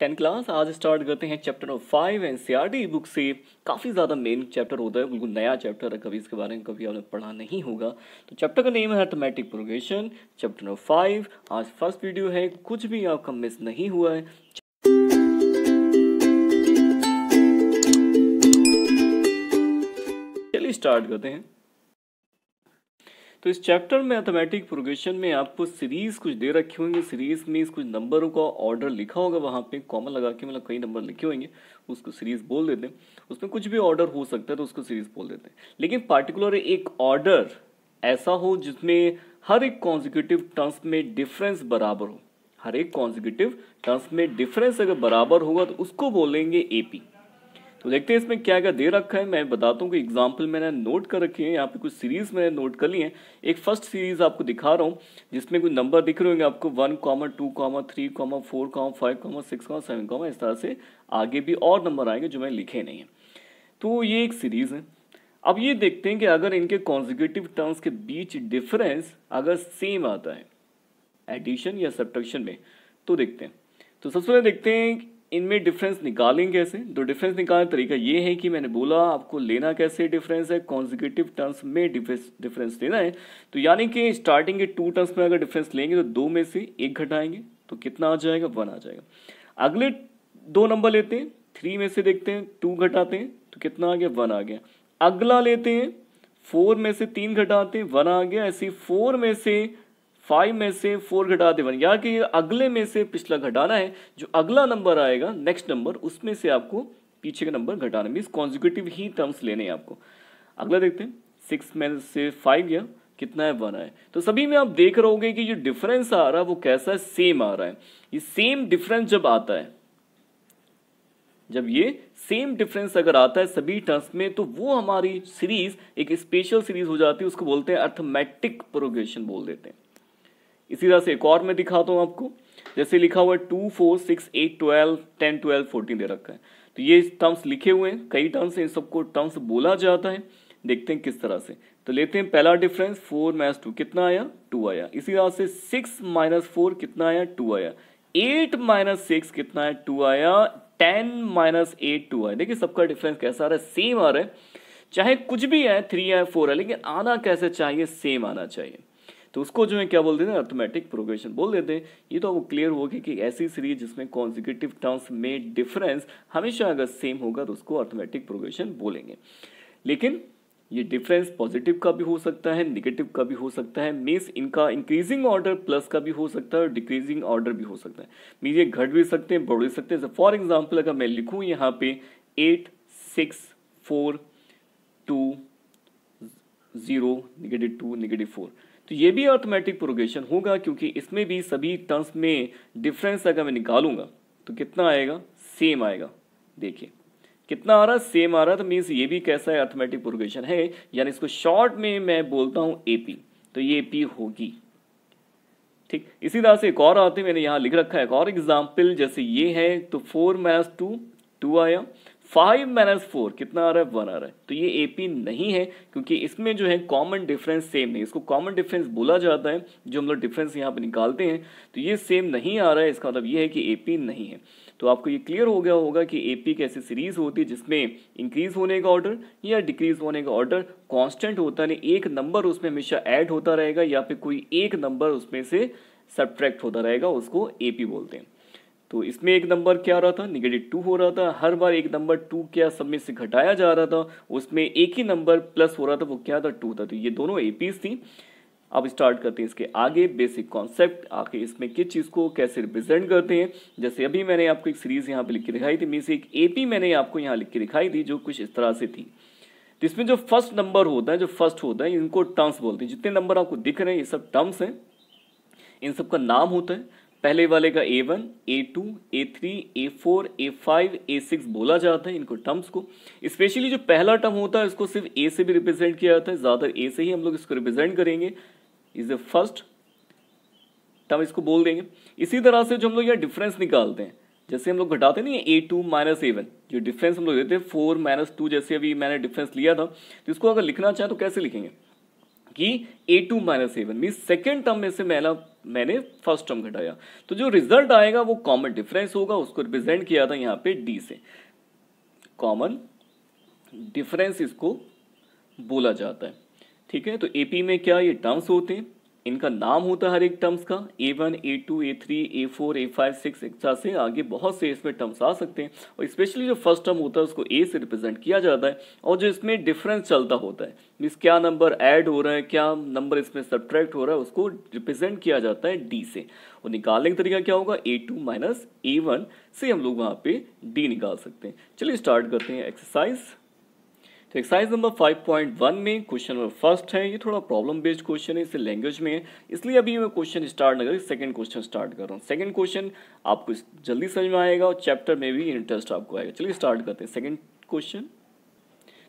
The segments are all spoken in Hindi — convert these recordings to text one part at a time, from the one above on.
टेन क्लास आज स्टार्ट करते हैं chapter five N C R D book से काफ़ी ज़्यादा मेन चैप्टर होता है बिल्कुल नया चैप्टर है कभी इसके बारे में कभी आपने पढ़ा नहीं होगा तो चैप्टर का नेम है arithmetic progression chapter number five आज फर्स्ट वीडियो है कुछ भी आपका मिस नहीं हुआ है चलिए स्टार्ट करते हैं तो इस चैप्टर मैथमेटिक प्रोग्रेशन में आपको सीरीज कुछ दे रखे होंगे सीरीज में इस कुछ नंबरों का ऑर्डर लिखा होगा वहाँ पे कॉमन लगा के मतलब कई नंबर लिखे होंगे उसको सीरीज बोल देते हैं उसमें कुछ भी ऑर्डर हो सकता है तो उसको सीरीज बोल देते हैं लेकिन पार्टिकुलर एक ऑर्डर ऐसा हो जिसमें हर एक कॉन्जिक्यूटिव टर्म्स में डिफरेंस बराबर हो हर एक कॉन्जिक्यूटिव टर्म्स में डिफरेंस अगर बराबर होगा तो उसको बोलेंगे एपी तो देखते हैं इसमें क्या क्या दे रखा है मैं बताता हूँ कि एग्जाम्पल मैंने नोट कर रखी है यहाँ पे कुछ सीरीज मैंने नोट कर ली है एक फर्स्ट सीरीज आपको दिखा रहा हूँ जिसमें कुछ नंबर दिख रहे होंगे आपको one comma two comma three comma four comma five comma six comma seven comma इस तरह से आगे भी और नंबर आएंगे जो मैं लिखे नहीं है तो ये एक सीरीज है अब ये देखते हैं कि अगर इनके कॉन्जिक्यूटिव टर्म्स के बीच डिफरेंस अगर सेम आता है एडिशन या सब्टशन में तो देखते हैं तो सबसे पहले देखते हैं इनमें डिफरेंस निकालें कैसे तो डिफरेंस निकालने का तरीका ये है कि मैंने बोला आपको लेना कैसे डिफरेंस है कॉन्जिक्यूटिव टर्म्स में डिफरेंस डिफरेंस लेना है तो यानी कि स्टार्टिंग के टू टर्म्स में अगर डिफरेंस लेंगे तो दो में से एक घटाएंगे तो कितना आ जाएगा वन आ जाएगा अगले दो नंबर लेते हैं थ्री में से देखते हैं टू घटाते हैं तो कितना आ गया वन आ गया अगला लेते हैं फोर में से तीन घटाते हैं वन आ गया ऐसे फोर में से फाइव में से फोर घटा दे वन या कि अगले में से पिछला घटाना है जो अगला नंबर आएगा नेक्स्ट नंबर उसमें से आपको पीछे का नंबर घटाना मीन्स कॉन्जिक्यूटिव ही टर्म्स लेने हैं आपको अगला देखते हैं सिक्स में से फाइव या कितना है वन है तो सभी में आप देख रहोगे कि जो डिफरेंस आ रहा है वो कैसा है सेम आ रहा है ये सेम डिफरेंस जब आता है जब ये सेम डिफरेंस अगर आता है सभी टर्म्स में तो वो हमारी सीरीज एक स्पेशल सीरीज हो जाती है उसको बोलते हैं अर्थमेटिक प्रोग्रेशन बोल देते हैं इसी तरह से एक और मैं दिखाता हूँ आपको जैसे लिखा हुआ है two four six eight twelve ten twelve fourteen दे रखा है तो ये टर्म्स लिखे हुए हैं कई टर्म्स हैं इन सबको टर्म्स बोला जाता है देखते हैं किस तरह से तो लेते हैं पहला डिफरेंस फोर माइनस टू कितना आया टू आया इसी तरह से सिक्स माइनस फोर कितना आया टू आया एट माइनस सिक्स कितना है टू आया टेन माइनस एट टू आया देखिए सबका डिफरेंस कैसा आ रहा है सेम आ रहा है चाहे कुछ भी है थ्री है फोर है लेकिन आना कैसे चाहिए सेम आना चाहिए तो उसको जो है क्या बोल देते हैं अर्थमेटिक प्रोग्रेशन बोल देते हैं ये तो आपको क्लियर होगी कि ऐसी सीरीज जिसमें कॉन्जिक्यूटिव टर्म्स में डिफरेंस हमेशा अगर सेम होगा तो उसको अर्थमेटिक प्रोग्रेशन बोलेंगे लेकिन ये डिफरेंस पॉजिटिव का भी हो सकता है निगेटिव का भी हो सकता है मीन्स इनका इंक्रीजिंग ऑर्डर प्लस का भी हो सकता है और डिक्रीजिंग ऑर्डर भी हो सकता है मीन्स ये घट भी सकते हैं बढ़ भी सकते हैं फॉर एग्जाम्पल अगर मैं लिखूँ यहाँ पे eight six four two zero negative two negative four तो ये भी ऑटोमेटिक प्रोगेशन होगा क्योंकि इसमें भी सभी टर्म्स में डिफरेंस अगर मैं निकालूंगा तो कितना आएगा सेम आएगा देखिए कितना आ रहा सेम आ रहा तो मीन्स ये भी कैसा है अर्थमेटिक प्रोग्रेशन है यानी इसको शॉर्ट में मैं बोलता हूँ एपी तो ये एपी होगी ठीक इसी तरह से एक और आते मैंने यहाँ लिख रखा है एक और एग्जाम्पल जैसे ये है तो फोर माइनस टू टू आया फाइव माइनस फोर कितना आ रहा है वन आ रहा है तो ये एपी नहीं है क्योंकि इसमें जो है कॉमन डिफरेंस सेम नहीं इसको कॉमन डिफरेंस बोला जाता है जो हम लोग डिफरेंस यहाँ पर निकालते हैं तो ये सेम नहीं आ रहा है इसका मतलब ये है कि एपी नहीं है तो आपको ये क्लियर हो गया होगा कि एपी कैसे सीरीज होती है जिसमें इंक्रीज होने का ऑर्डर या डिक्रीज होने का ऑर्डर कॉन्स्टेंट होता है एक नंबर उसमें हमेशा ऐड होता रहेगा या फिर कोई एक नंबर उसमें से सब्ट्रैक्ट होता रहेगा उसको पी बोलते हैं तो इसमें एक नंबर क्या आ रहा था निगेटिव टू हो रहा था हर बार एक नंबर टू क्या सब में से घटाया जा रहा था उसमें एक ही नंबर प्लस हो रहा था वो क्या था टू था तो ये दोनों एपीस थी अब स्टार्ट करते हैं इसके आगे बेसिक कॉन्सेप्ट आके इसमें किस चीज़ को कैसे रिप्रेजेंट करते हैं जैसे अभी मैंने आपको एक सीरीज़ यहाँ पे लिख के दिखाई थी से एक एपी मैंने आपको यहाँ लिख के दिखाई थी जो कुछ इस तरह से थी तो इसमें जो फर्स्ट नंबर होता है जो फर्स्ट होता है इनको टर्म्स बोलते हैं जितने नंबर आपको दिख रहे हैं ये सब टर्म्स हैं इन सब का नाम होता है पहले वाले का A one A two A three A four A five A six बोला जाता है इनको टर्म्स को स्पेशली जो पहला टर्म होता है इसको सिर्फ ए से भी रिप्रेजेंट किया जाता है ज़्यादातर ए से ही हम लोग इसको रिप्रेजेंट करेंगे इज ए फर्स्ट टर्म इसको बोल देंगे इसी तरह से जो हम लोग यहाँ डिफरेंस निकालते हैं जैसे हम लोग घटाते नहीं ए टू माइनस एवन जो डिफरेंस हम लोग देते हैं फोर माइनस टू जैसे अभी मैंने डिफरेंस लिया था तो इसको अगर लिखना चाहे तो कैसे लिखेंगे कि A two minus A one mean second term में से मैं मैंने फर्स्ट टर्म घटाया तो जो रिजल्ट आएगा वो कॉमन डिफरेंस होगा उसको रिप्रेजेंट किया था यहाँ पे डी से कॉमन डिफरेंस इसको बोला जाता है ठीक है तो एपी में क्या ये टर्म्स होते हैं इनका नाम होता है हर एक टर्म्स का A one A two A three A four A five six एक्सा से आगे बहुत से इसमें टर्म्स आ सकते हैं और स्पेशली जो फर्स्ट टर्म होता है उसको ए से रिप्रेजेंट किया जाता है और जो इसमें डिफरेंस चलता होता है मीन्स क्या नंबर ऐड हो रहा है क्या नंबर इसमें सब्ट्रैक्ट हो रहा है उसको रिप्रेजेंट किया जाता है डी से और निकालने का तरीका क्या होगा A two minus A one से हम लोग वहाँ पे डी निकाल सकते हैं चलिए स्टार्ट करते हैं एक्सरसाइज तो एक्सरसाइज नंबर 5.1 में क्वेश्चन नंबर फर्स्ट है ये थोड़ा प्रॉब्लम बेस्ड क्वेश्चन है इसे लैंग्वेज में है इसलिए अभी मैं क्वेश्चन स्टार्ट न करके सेकंड क्वेश्चन स्टार्ट कर रहा हूँ सेकंड क्वेश्चन आपको जल्दी समझ में आएगा और चैप्टर में भी इंटरेस्ट आपको आएगा चलिए स्टार्ट करते हैं सेकेंड क्वेश्चन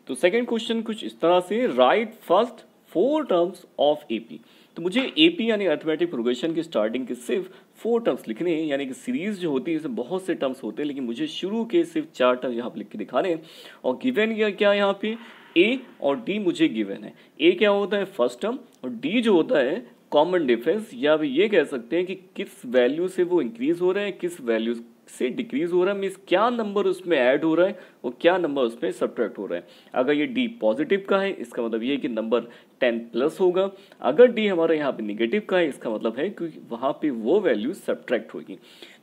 तो सेकेंड क्वेश्चन कुछ इस तरह से write first four terms of AP तो मुझे एपी यानी अर्थमेटिक प्रोग्रेशन की स्टार्टिंग के सिर्फ फोर टर्म्स लिखने हैं यानी कि सीरीज जो होती है इसमें बहुत से टर्म्स होते हैं लेकिन मुझे शुरू के सिर्फ चार टर्म्स यहाँ पर लिख के दिखा रहे हैं और गिवेन या क्या यहाँ पे ए और डी मुझे गिवन है ए क्या होता है फर्स्ट टर्म और डी जो होता है कॉमन डिफरेंस या आप ये कह सकते हैं कि किस वैल्यू से वो इंक्रीज हो रहा है किस वैल्यू से डिक्रीज हो रहा है मीन्स क्या नंबर उसमें ऐड हो रहा है और क्या नंबर उसमें सब्ट्रैक्ट हो रहा है अगर ये डी पॉजिटिव का है इसका मतलब ये कि नंबर टेन प्लस होगा अगर डी हमारा यहाँ पे निगेटिव का है इसका मतलब है कि वहाँ पे वो वैल्यू सब्ट्रैक्ट होगी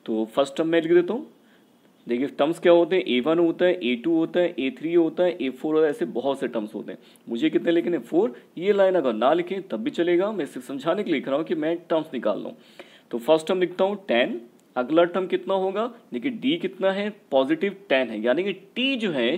तो फर्स्ट टर्म मैं लिख देता हूँ देखिए टर्म्स क्या होते हैं ए वन होता है ए टू होता है ए थ्री होता है ए फोर होता है ऐसे बहुत से टर्म्स होते हैं मुझे कितने लिखने फोर ये लाइन अगर ना लिखें तब भी चलेगा मैं सिर्फ समझाने के लिए लिख रहा हूँ कि मैं टर्म्स निकाल लूँ तो फर्स्ट टर्म लिखता हूँ टेन अगला टर्म कितना होगा देखिए डी कितना है पॉजिटिव टेन है यानी कि टी जो है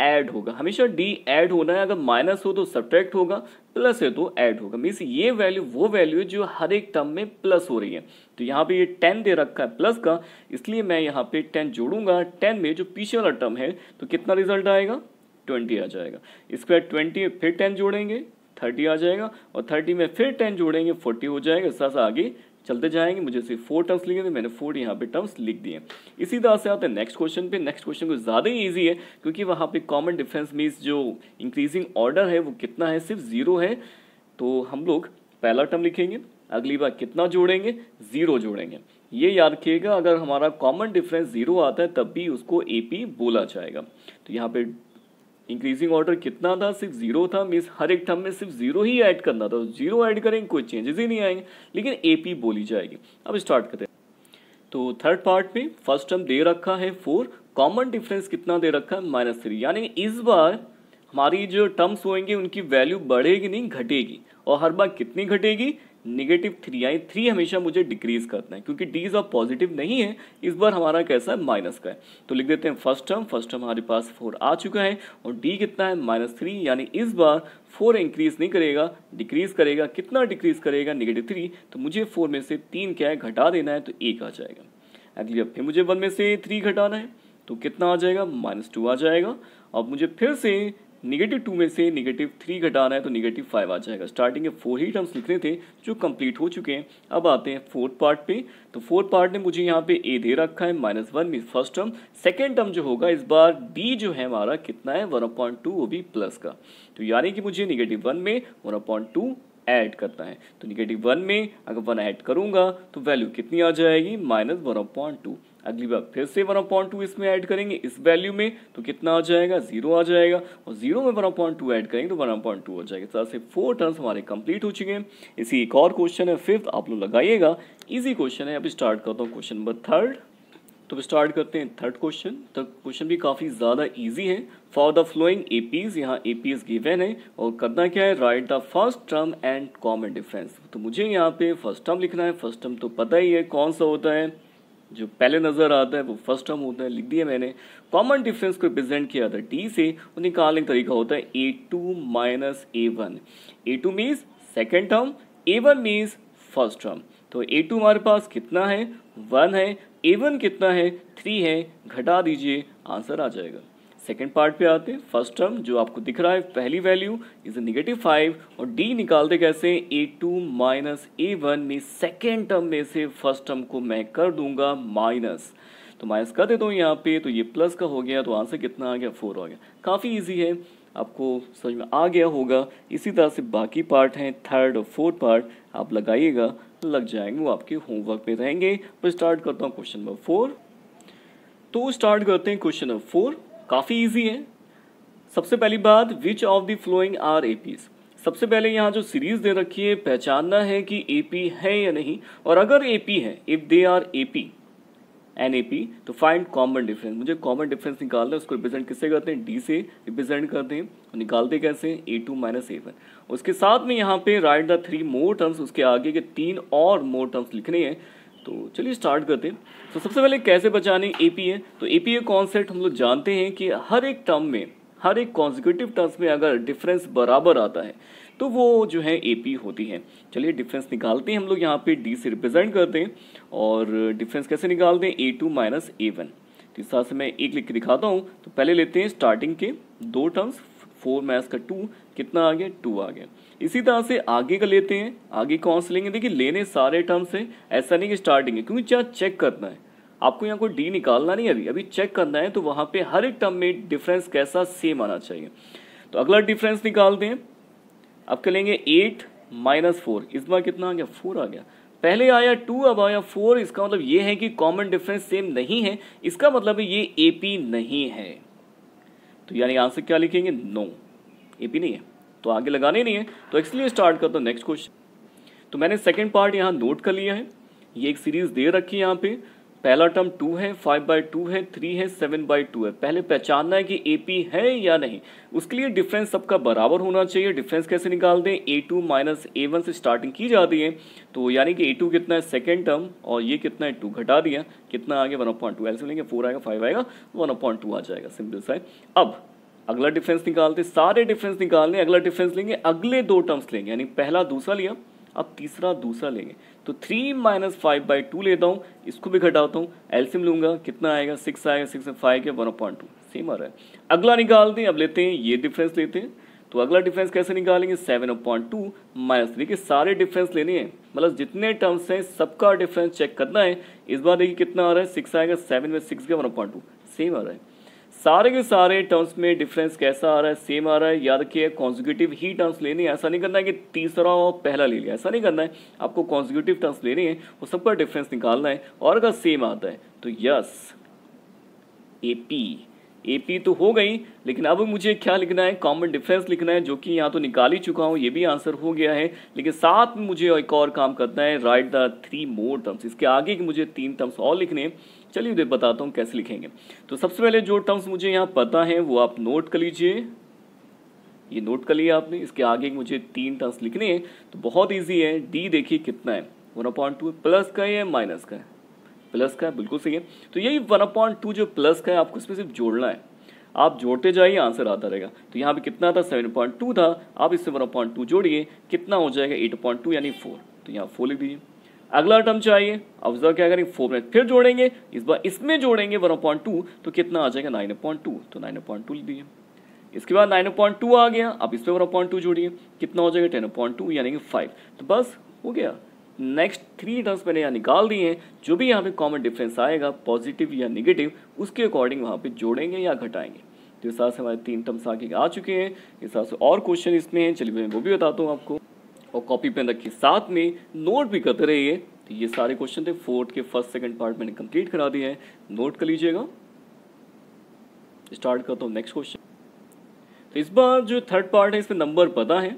एड होगा हमेशा डी एड होना है अगर माइनस हो तो सब्ट्रैक्ट होगा प्लस है तो ऐड होगा मीन्स ये वैल्यू वो वैल्यू है जो हर एक टर्म में प्लस हो रही है तो यहाँ पे ये टेन दे रखा है प्लस का इसलिए मैं यहाँ पे टेन जोड़ूंगा टेन में जो पीछे वाला टर्म है तो कितना रिजल्ट आएगा ट्वेंटी आ जाएगा इसके बाद ट्वेंटी फिर टेन जोड़ेंगे थर्टी आ जाएगा और थर्टी में फिर टेन जोड़ेंगे फोर्टी हो जाएगा इस आगे चलते जाएंगे मुझे सिर्फ फोर टर्म्स लिखे थे मैंने फोर यहाँ पे टर्म्स लिख दिए इसी तरह से आते हैं नेक्स्ट क्वेश्चन पे नेक्स्ट क्वेश्चन कुछ ज़्यादा ही ईजी है क्योंकि वहाँ पे कॉमन डिफेंस मीन्स जो इंक्रीजिंग ऑर्डर है वो कितना है सिर्फ जीरो है तो हम लोग पहला टर्म लिखेंगे अगली बार कितना जोड़ेंगे जीरो जोड़ेंगे ये याद रखिएगा अगर हमारा कॉमन डिफरेंस जीरो आता है तब भी उसको ए बोला जाएगा तो यहाँ पे इंक्रीजिंग ऑर्डर कितना था सिर्फ जीरो था मीन्स हर एक टर्म में सिर्फ जीरो ही ऐड करना था जीरो ऐड करेंगे कोई चेंजेस ही नहीं आएंगे लेकिन एपी बोली जाएगी अब स्टार्ट करते हैं तो थर्ड पार्ट में फर्स्ट टर्म दे रखा है फोर कॉमन डिफरेंस कितना दे रखा है माइनस थ्री यानी इस बार हमारी जो टर्म्स होंगे उनकी वैल्यू बढ़ेगी नहीं घटेगी और हर बार कितनी घटेगी नेगेटिव थ्री यानी थ्री हमेशा मुझे डिक्रीज करना है क्योंकि डीज ऑफ पॉजिटिव नहीं है इस बार हमारा कैसा है माइनस का है तो लिख देते हैं फर्स्ट टर्म फर्स्ट टर्म हमारे पास फोर आ चुका है और डी कितना है माइनस थ्री यानी इस बार फोर इंक्रीज नहीं करेगा डिक्रीज करेगा कितना डिक्रीज करेगा निगेटिव थ्री तो मुझे फोर में से तीन क्या है घटा देना है तो एक आ जाएगा अगली अब फिर मुझे वन में से थ्री घटाना है तो कितना आ जाएगा माइनस टू आ जाएगा अब मुझे फिर से निगेटिव टू में से निगेटिव थ्री घटाना है तो निगेटिव फाइव आ जाएगा स्टार्टिंग के फोर ही टर्म्स लिखने थे जो कंप्लीट हो चुके हैं अब आते हैं फोर्थ पार्ट पे तो फोर्थ पार्ट ने मुझे यहाँ पे ए दे रखा है minus one mean first term second term जो होगा इस बार बी जो है हमारा कितना है वन पॉइंट टू वो भी प्लस का तो यानी कि मुझे निगेटिव वन में वन पॉइंट टू ऐड करना है तो निगेटिव वन में अगर वन ऐड करूंगा तो वैल्यू कितनी आ जाएगी माइनस वन पॉइंट टू अगली बार फिर से वन पॉइंट टू इसमें ऐड करेंगे इस वैल्यू में तो कितना आ जाएगा जीरो आ जाएगा और जीरो में वन पॉइंट टू ऐड करेंगे तो वन पॉइंट टू हो जाएगा तरह से फोर टर्म्स हमारे कंप्लीट हो चुके हैं इसी एक और क्वेश्चन है फिफ्थ आप लोग लगाइएगा ईजी क्वेश्चन है अब स्टार्ट करता हूँ क्वेश्चन नंबर थर्ड तो स्टार्ट करते हैं थर्ड क्वेश्चन थर्ड क्वेश्चन भी काफ़ी ज़्यादा इजी है for the following A P's यहाँ ए पी एस गिवेन है और करना क्या है write the first term and common difference तो मुझे यहाँ पे फर्स्ट टर्म लिखना है फर्स्ट टर्म तो पता ही है कौन सा होता है जो पहले नज़र आता है वो फर्स्ट टर्म होता है लिख दिया मैंने कॉमन डिफरेंस को रिप्रेजेंट किया था डी से वो निकालने का तरीका होता है A two minus A one A two means second term A one means first term तो ए टू हमारे पास कितना है वन है ए वन कितना है थ्री है घटा दीजिए आंसर आ जाएगा सेकेंड पार्ट पे आते हैं फर्स्ट टर्म जो आपको दिख रहा है पहली वैल्यू इज निगेटिव फाइव और डी निकालते कैसे A two minus A one में सेकेंड टर्म में से फर्स्ट टर्म को मैं कर दूंगा माइनस तो माइनस कर देता हूँ यहाँ पे तो ये प्लस का हो गया तो आंसर कितना आ गया फोर आ गया काफ़ी ईजी है आपको समझ में आ गया होगा इसी तरह से बाकी पार्ट हैं थर्ड और फोर्थ पार्ट आप लगाइएगा लग जाएंगे वो आपके होमवर्क में रहेंगे मैं तो स्टार्ट करता हूँ क्वेश्चन नंबर फोर तो स्टार्ट करते हैं क्वेश्चन नंबर फोर काफ़ी ईजी है सबसे पहली बात which of the following are APs सबसे पहले यहाँ जो सीरीज दे रखी है पहचानना है कि एपी है या नहीं और अगर एपी है if they are AP and A P तो फाइंड कॉमन डिफरेंस मुझे कॉमन डिफरेंस निकालना है उसको रिप्रेजेंट किससे करते हैं डी से रिप्रेजेंट करते हैं और निकालते कैसे A two minus A one उसके साथ में यहाँ पे write the three more terms उसके आगे के तीन और मोर टर्म्स लिखने हैं तो चलिए स्टार्ट करते हैं तो सबसे पहले कैसे बचाने ए पी ए तो ए पी ए कॉन्सेप्ट हम लोग जानते हैं कि हर एक टर्म में हर एक कॉन्जिक्यूटिव टर्म्स में अगर डिफरेंस बराबर आता है तो वो जो है ए पी होती है चलिए डिफरेंस निकालते हैं हम लोग यहाँ पे डी से रिप्रेजेंट करते हैं और डिफरेंस कैसे निकालते हैं A two minus A one तो इस तरह से मैं एक लिख के दिखाता हूँ तो पहले लेते हैं स्टार्टिंग के दो टर्म्स फोर माइनस का टू कितना आ गया टू आ गया इसी तरह से आगे का लेते हैं आगे कौन से लेंगे देखिए लेने सारे टर्म्स हैं ऐसा नहीं कि स्टार्टिंग है क्योंकि जहाँ चेक करना है आपको यहाँ को डी निकालना नहीं अभी अभी चेक करना है तो वहाँ पे हर एक टर्म में डिफरेंस कैसा सेम आना चाहिए तो अगला डिफरेंस निकाल दें अब लेंगे एट माइनस फोर इस बार कितना आ गया फोर आ गया पहले आया टू अब आया फोर इसका मतलब ये है कि कॉमन डिफरेंस सेम नहीं है इसका मतलब ये एपी नहीं है तो यानी आंसर क्या लिखेंगे नो ए पी नहीं है तो आगे लगाने नहीं है तो इसलिए स्टार्ट करता हूँ नेक्स्ट क्वेश्चन तो मैंने सेकेंड पार्ट यहाँ नोट कर लिया है ये एक सीरीज दे रखी है यहाँ पे पहला टर्म टू है फाइव बाई टू है थ्री है सेवन बाई टू है पहले पहचानना है कि ए पी है या नहीं उसके लिए डिफरेंस सबका बराबर होना चाहिए डिफरेंस कैसे निकाल दें A two minus A one से स्टार्टिंग की जाती है तो यानी कि ए टू कितना है सेकेंड टर्म और ये कितना है टू घटा दिया कितना आगे वन पॉइंट टू एल्सियम लेंगे फोर आएगा फाइव आएगा वन पॉइंट टू आ जाएगा सिंपल सा है अब अगला डिफरेंस निकालते सारे डिफरेंस निकालने अगला डिफरेंस लेंगे अगले दो टर्म्स लेंगे यानी पहला दूसरा लिया अब तीसरा दूसरा लेंगे तो three minus five by two लेता हूँ इसको भी घटाता हूँ एल्सियम लूंगा कितना आएगा सिक्स आएगा सिक्स फाइव के वन पॉइंट टू सेम आ रहा है अगला निकालते हैं अब लेते हैं ये डिफरेंस लेते हैं तो अगला डिफरेंस कैसे निकालेंगे seven point two minus three के सारे डिफरेंस लेने हैं मतलब जितने टर्म्स हैं सबका डिफरेंस चेक करना है इस बार देखिए कितना आ रहा है सिक्स आएगा सेवन में सिक्स के वन पॉइंट टू सेम आ रहा है सारे के सारे टर्म्स में डिफरेंस कैसा आ रहा है सेम आ रहा है याद रखिए कॉन्जिक्यूटिव ही टर्म्स लेने हैं ऐसा नहीं करना है कि तीसरा और पहला ले लिया ऐसा नहीं करना है आपको कॉन्जिक्यूटिव टर्म्स लेने हैं वो सबका डिफरेंस निकालना है और अगर सेम आता है तो yes A P A P तो हो गई लेकिन अब मुझे क्या लिखना है कॉमन डिफरेंस लिखना है जो कि यहाँ तो निकाल ही चुका हूँ ये भी आंसर हो गया है लेकिन साथ में मुझे एक और काम करना है write the three more terms इसके आगे कि मुझे तीन टर्म्स और लिखने चलिए उधर बताता हूँ कैसे लिखेंगे तो सबसे पहले जो टर्म्स मुझे यहाँ पता है वो आप नोट कर लीजिए ये नोट कर लिया आपने इसके आगे मुझे तीन टर्म्स लिखने हैं तो बहुत ईजी है डी देखिए कितना है वन अपॉइंट टू प्लस का है या माइनस का है प्लस का है बिल्कुल सही है तो यही वन अपॉइंट टू जो प्लस का है आपको इसमें सिर्फ जोड़ना है आप जोड़ते जाइए आंसर आता रहेगा तो यहाँ पे कितना था सेवन पॉइंट टू था आप इससे वन पॉइंट टू जोड़िए कितना हो जाएगा एट पॉइंट टू यानी फोर तो यहाँ फोर लिख दीजिए अगला टर्म चाहिए जो क्या करेंगे फोर में फिर जोड़ेंगे इस बार इसमें जोड़ेंगे वन पॉइंट टू तो कितना आ जाएगा नाइन पॉइंट टू तो नाइन पॉइंट टू दीजिए इसके बाद नाइन पॉइंट टू आ गया अब इस पर वन पॉइंट टू जोड़िए कितना हो जाएगा टेन पॉइंट टू यानी कि फाइव तो बस हो गया नेक्स्ट थ्री टर्म्स मैंने यहाँ निकाल दिए हैं जो भी यहाँ पे कॉमन डिफरेंस आएगा पॉजिटिव या निगेटिव उसके अकॉर्डिंग वहाँ पर जोड़ेंगे या घटाएंगे तो इस हिसाब से हमारे तीन टर्म्स आगे आ चुके हैं इस हिसाब से और क्वेश्चन इसमें हैं चलिए मैं वो भी बताता हूँ आपको और कॉपी पेन रखिए साथ में नोट भी करते रहिए तो ये सारे क्वेश्चन थे फोर्थ के फर्स्ट सेकंड पार्ट मैंने कंप्लीट करा दिए हैं नोट कर लीजिएगा स्टार्ट करता हूँ नेक्स्ट क्वेश्चन तो इस बार जो थर्ड पार्ट है इसमें नंबर पता है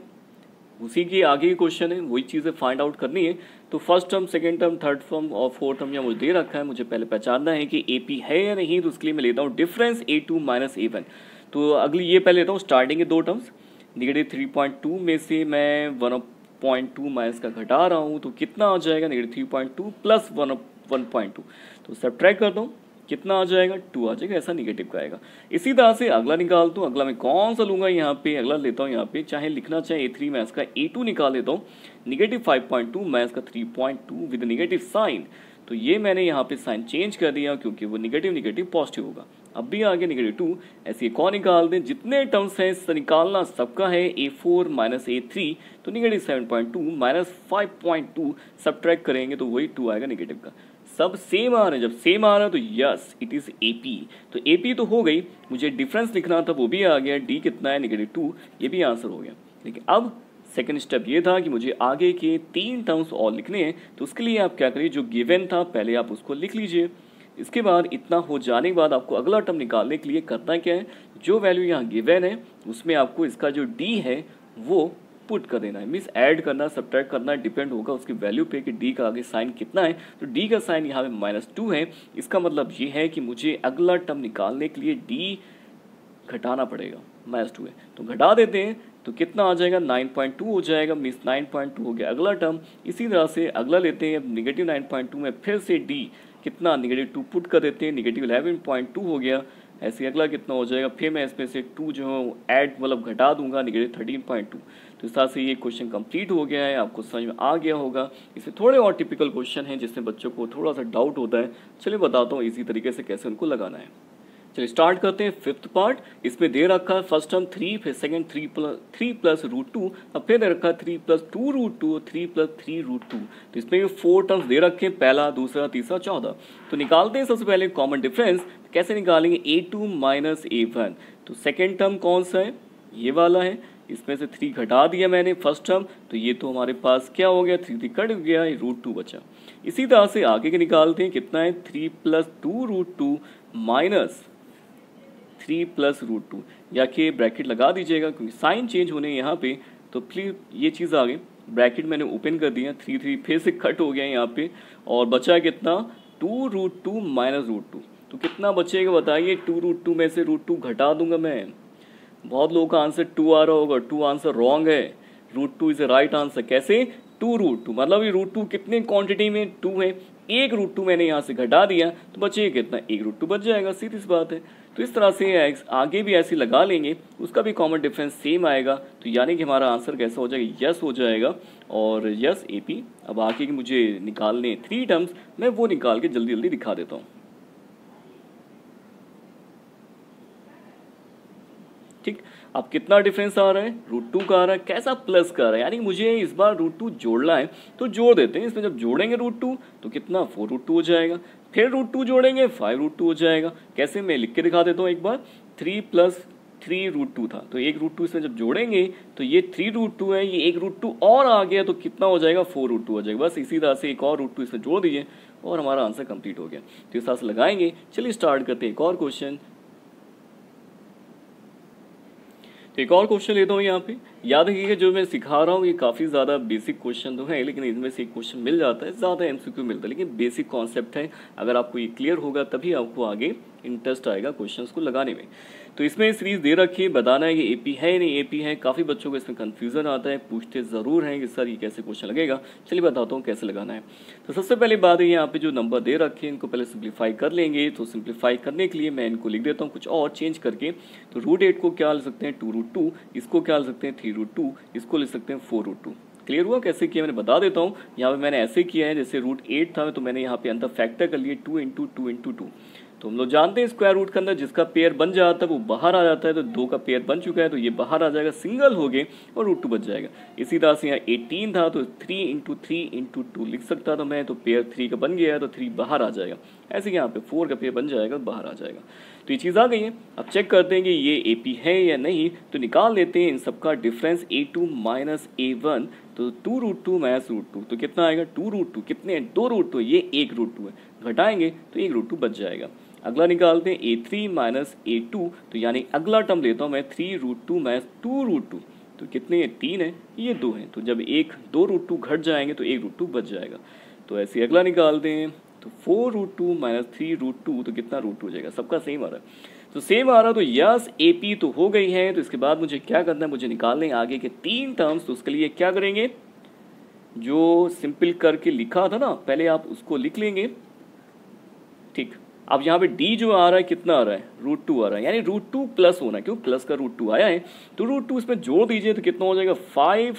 उसी के आगे के क्वेश्चन है वही चीज़ें फाइंड आउट करनी है तो first term second term third term और फोर्थ टर्म या मुझे दे रखा है मुझे पहले पहचानना है कि ए पी है या नहीं तो उसके लिए मैं लेता हूँ difference A two minus A one तो अगली ये पहले लेता हूँ स्टार्टिंग के दो terms negative three point two में से मैं one of point two minus का घटा रहा हूँ तो कितना आ जाएगा negative three point two plus one one point two तो सब ट्रैक कर दो कितना आ जाएगा टू आ जाएगा ऐसा निगेटिव का आएगा इसी तरह से अगला निकाल दूँ अगला मैं कौन सा लूँगा यहाँ पे अगला लेता हूँ यहाँ पे चाहे लिखना चाहे ए थ्री माइनस का ए टू निकाल लेता हूँ negative five point two minus का three point two with negative sign तो ये मैंने यहाँ पे साइन चेंज कर दिया क्योंकि वो निगेटिव निगेटिव पॉजिटिव होगा अब भी आगे निगेटिव टू ऐसे एक और निकाल दें जितने टर्म्स हैं इससे निकालना सबका है A four minus A three तो negative seven point two minus five point two subtract करेंगे तो वही टू आएगा निगेटिव का सब सेम आ रहा है जब सेम आ रहा है तो yes it is A P तो ए पी तो हो गई मुझे डिफरेंस लिखना था वो भी आ गया डी कितना है निगेटिव टू ये भी आंसर हो गया लेकिन अब सेकेंड स्टेप ये था कि मुझे आगे के तीन टर्म्स और लिखने हैं तो उसके लिए आप क्या करिए जो गिवन था पहले आप उसको लिख लीजिए इसके बाद इतना हो जाने के बाद आपको अगला टर्म निकालने के लिए करना क्या है जो वैल्यू यहाँ गिवन है उसमें आपको इसका जो डी है वो पुट कर देना है मीन्स ऐड करना सब्ट्रैक्ट करना डिपेंड होगा उसकी वैल्यू पे कि डी का आगे साइन कितना है तो डी का साइन यहाँ पे माइनस टू है इसका मतलब ये है कि मुझे अगला टर्म निकालने के लिए डी घटाना पड़ेगा माइनस टू है तो घटा देते हैं तो कितना आ जाएगा 9.2 हो जाएगा मीन्स 9.2 हो गया अगला टर्म इसी तरह से अगला लेते हैं निगेटिव 9.2 में फिर से डी कितना निगेटिव टू पुट कर देते हैं निगेटिव इलेवन पॉइंट टू हो गया ऐसे अगला कितना हो जाएगा फिर मैं इसमें से टू जो है ऐड मतलब घटा दूंगा निगेटिव थर्टीन पॉइंट टू तो इस तरह से ये क्वेश्चन कंप्लीट हो गया है आपको समझ में आ गया होगा इसे थोड़े और टिपिकल क्वेश्चन हैं जिसमें बच्चों को थोड़ा सा डाउट होता है चलिए बताता हूँ इसी तरीके से कैसे उनको लगाना है चलिए स्टार्ट करते हैं फिफ्थ पार्ट इसमें दे रखा है फर्स्ट टर्म थ्री फिर second three plus three plus root two अब फिर दे रखा है three plus two root two three plus three root two तो इसमें फोर टर्म्स दे रखे हैं पहला दूसरा तीसरा चौदह तो निकालते हैं सबसे पहले कॉमन डिफरेंस कैसे निकालेंगे A two minus A one तो सेकेंड टर्म कौन सा है ये वाला है इसमें से थ्री घटा दिया मैंने फर्स्ट टर्म तो ये तो हमारे पास क्या हो गया थ्री थ्री कट गया ये रूट टू बचा इसी तरह से आगे के निकालते हैं कितना है three plus two root two minus three plus root two या कि ब्रैकेट लगा दीजिएगा क्योंकि साइन चेंज होने यहाँ पे तो प्लीज ये चीज़ आ गई ब्रैकेट मैंने ओपन कर दिया थ्री थ्री फिर से कट हो गया यहाँ पे और बचा कितना two root two minus root two तो कितना बचेगा बताइए टू रूट टू में से रूट टू घटा दूंगा मैं बहुत लोगों का आंसर टू आ रहा होगा टू आंसर रॉन्ग है root two is a right answer कैसे टू रूट टू मतलब ये रूट टू कितने क्वांटिटी में टू है एक रूट टू मैंने यहाँ से घटा दिया तो बचिए कितना एक रूट टू बच जाएगा सीधी सी बात है तो इस तरह से आगे भी ऐसे लगा लेंगे उसका भी कॉमन डिफरेंस सेम आएगा तो यानी कि हमारा आंसर कैसा हो जाएगा यस हो जाएगा और यस ए पी अब आगे कि मुझे निकालने थ्री टर्म्स मैं वो निकाल के जल्दी जल्दी दिखा देता हूँ ठीक अब कितना डिफरेंस आ रहा है रूट टू का आ रहा है कैसा प्लस का आ रहा है यानी मुझे इस बार रूट टू जोड़ना है तो जोड़ देते हैं इसमें जब जोड़ेंगे रूट टू तो कितना फोर रूट टू हो जाएगा फिर रूट टू जोड़ेंगे फाइव रूट टू हो जाएगा कैसे मैं लिख के दिखा देता हूँ एक बार three plus three root two था तो एक रूट टू इसमें जब जोड़ेंगे तो ये थ्री रूट टू है ये एक रूट टू और आ गया तो कितना हो जाएगा फोर रूट टू हो जाएगा बस इसी तरह से एक और रूट टू इसमें जोड़ दीजिए और हमारा आंसर कंप्लीट हो गया तो इस तरह से लगाएंगे चलिए स्टार्ट करते हैं एक और क्वेश्चन तो एक और क्वेश्चन लेता हूँ यहाँ पे याद रखिए जो मैं सिखा रहा हूँ ये काफ़ी ज़्यादा बेसिक क्वेश्चन तो हैं लेकिन इनमें से एक क्वेश्चन मिल जाता है ज़्यादा एम मिलता है लेकिन बेसिक कॉन्सेप्ट है अगर आपको ये क्लियर होगा तभी आपको आगे इंटरेस्ट आएगा क्वेश्चन को लगाने में तो इसमें सीरीज दे रखी है बताना है ये ए है नहीं ए है काफ़ी बच्चों को इसमें कन्फ्यूज़न आता है पूछते ज़रूर हैं कि सर ये कैसे क्वेश्चन लगेगा चलिए बताता हूँ कैसे लगाना है तो सबसे पहले बात है यहाँ पे जो नंबर दे रखे हैं इनको पहले सिंप्लीफाई कर लेंगे तो सिंप्लीफाई करने के लिए मैं इनको लिख देता हूँ कुछ और चेंज करके तो रूट एट को क्या लिख सकते हैं टू रूट टू इसको क्या लिख सकते हैं थ्री थ्री रूट टू इसको ले सकते हैं फोर रूट टू क्लियर हुआ कैसे किया मैंने बता देता हूँ यहाँ पे मैंने ऐसे किया है जैसे रूट एट था तो मैंने यहाँ पे अंदर फैक्टर कर लिए two into two into two तो हम लोग जानते हैं स्क्वायर रूट के अंदर जिसका पेयर बन जाता है वो बाहर आ जाता है तो दो का पेयर बन चुका है तो ये बाहर आ जाएगा सिंगल हो गए और रूट टू बच जाएगा इसी तरह से यहाँ एटीन था तो three into three into two लिख सकता था मैं तो पेयर थ्री का बन गया है तो थ्री बाहर आ जाएगा ऐसे यहाँ पे फोर का पेयर बन जाएगा बाहर आ जाएगा तो ये चीज़ आ गई है अब चेक करते हैं कि ये ए पी है या नहीं तो निकाल लेते हैं इन सबका difference A two minus A one तो two root two minus root two तो कितना आएगा टू रूट टू कितने हैं दो रूट टू ये एक रूट टू है घटाएंगे तो एक रूट टू बच जाएगा अगला निकालते हैं A three minus A two तो यानी अगला टर्म लेता हूँ मैं three root two minus two root two तो कितने हैं तीन है ये दो हैं तो जब एक दो रूट टू घट जाएंगे तो एक रूट टू बच जाएगा तो ऐसे अगला निकालते हैं तो four root two minus three root two तो कितना रूट टू हो जाएगा सबका सेम आ रहा है तो सेम आ रहा तो यस ए पी तो हो गई है तो इसके बाद मुझे क्या करना है मुझे निकालने हैं आगे के तीन टर्म्स तो उसके लिए क्या करेंगे जो सिंपल करके लिखा था ना पहले आप उसको लिख लेंगे ठीक अब यहाँ पे डी जो आ रहा है कितना आ रहा है रूट टू आ रहा है यानी रूट टू प्लस होना है क्यों प्लस का रूट टू आया है तो रूट टू इसमें जोड़ दीजिए तो कितना हो जाएगा फाइव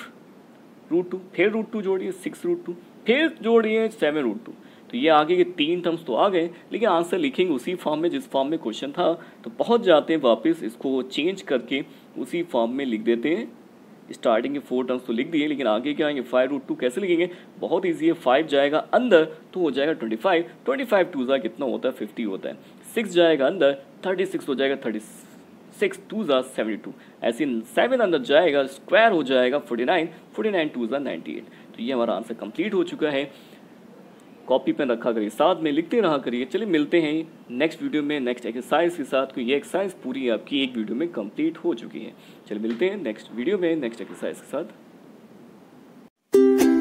रूट टू फिर रूट टू जोड़िए सिक्स रूट टू फिर जोड़िए सेवन रूट टू तो ये आगे के तीन टर्म्स तो आ गए लेकिन आंसर लिखेंगे उसी फॉर्म में जिस फॉर्म में क्वेश्चन था तो पहुँच जाते हैं वापस इसको चेंज करके उसी फॉर्म में लिख देते हैं स्टार्टिंग के फोर टर्म्स तो लिख दिए लेकिन आगे क्या आएंगे फाइव रूट टू कैसे लिखेंगे बहुत ईजी है फाइव जाएगा अंदर तो हो जाएगा twenty five twenty five twos are कितना होता है फिफ्टी होता है सिक्स जाएगा अंदर थर्टी सिक्स हो जाएगा thirty six twos are seventy two ऐसे सेवन अंदर जाएगा स्क्वायर हो जाएगा forty nine forty nine twos are ninety eight तो ये हमारा आंसर कंप्लीट हो चुका है कॉपी पेन रखा करिए साथ में लिखते रहा करिए चलिए मिलते हैं नेक्स्ट वीडियो में नेक्स्ट एक्सरसाइज के साथ क्योंकि तो ये एक्सरसाइज पूरी आपकी एक वीडियो में कंप्लीट हो चुकी है चलिए मिलते हैं नेक्स्ट वीडियो में नेक्स्ट एक्सरसाइज के साथ